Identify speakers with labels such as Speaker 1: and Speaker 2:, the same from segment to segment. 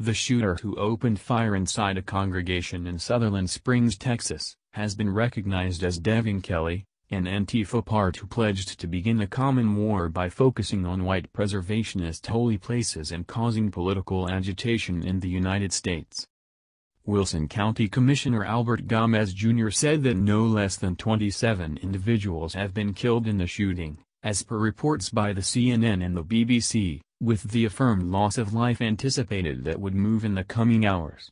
Speaker 1: The shooter who opened fire inside a congregation in Sutherland Springs, Texas, has been recognized as Devin Kelly, an Antifa part who pledged to begin a common war by focusing on white preservationist holy places and causing political agitation in the United States. Wilson County Commissioner Albert Gomez Jr. said that no less than 27 individuals have been killed in the shooting, as per reports by the CNN and the BBC, with the affirmed loss of life anticipated that would move in the coming hours.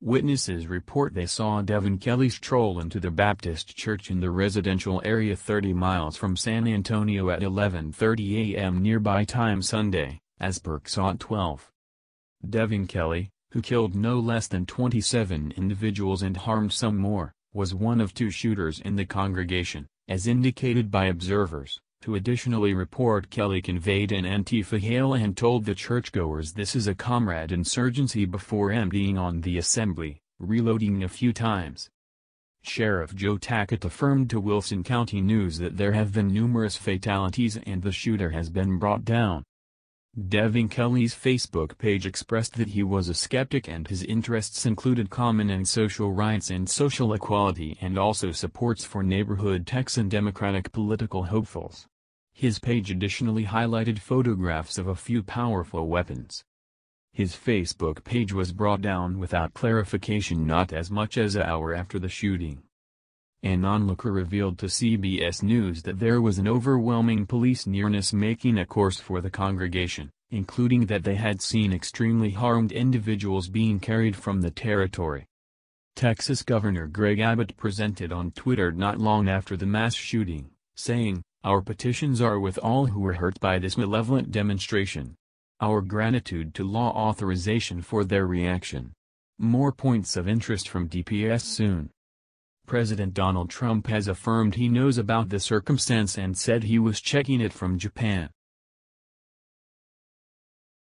Speaker 1: Witnesses report they saw Devin Kelly stroll into the Baptist church in the residential area 30 miles from San Antonio at 11.30 a.m. nearby time Sunday, as Burke saw at 12. Devin Kelly, who killed no less than 27 individuals and harmed some more, was one of two shooters in the congregation, as indicated by observers, to additionally report Kelly conveyed an Antifa hail and told the churchgoers this is a comrade insurgency before emptying on the assembly, reloading a few times. Sheriff Joe Tackett affirmed to Wilson County News that there have been numerous fatalities and the shooter has been brought down. Devin Kelly's Facebook page expressed that he was a skeptic and his interests included common and social rights and social equality and also supports for neighborhood Texan Democratic political hopefuls. His page additionally highlighted photographs of a few powerful weapons. His Facebook page was brought down without clarification not as much as an hour after the shooting. An onlooker revealed to CBS News that there was an overwhelming police nearness making a course for the congregation, including that they had seen extremely harmed individuals being carried from the territory. Texas Governor Greg Abbott presented on Twitter not long after the mass shooting, saying, our petitions are with all who were hurt by this malevolent demonstration. Our gratitude to law authorization for their reaction. More points of interest from DPS soon. President Donald Trump has affirmed he knows about the circumstance and said he was checking it from Japan.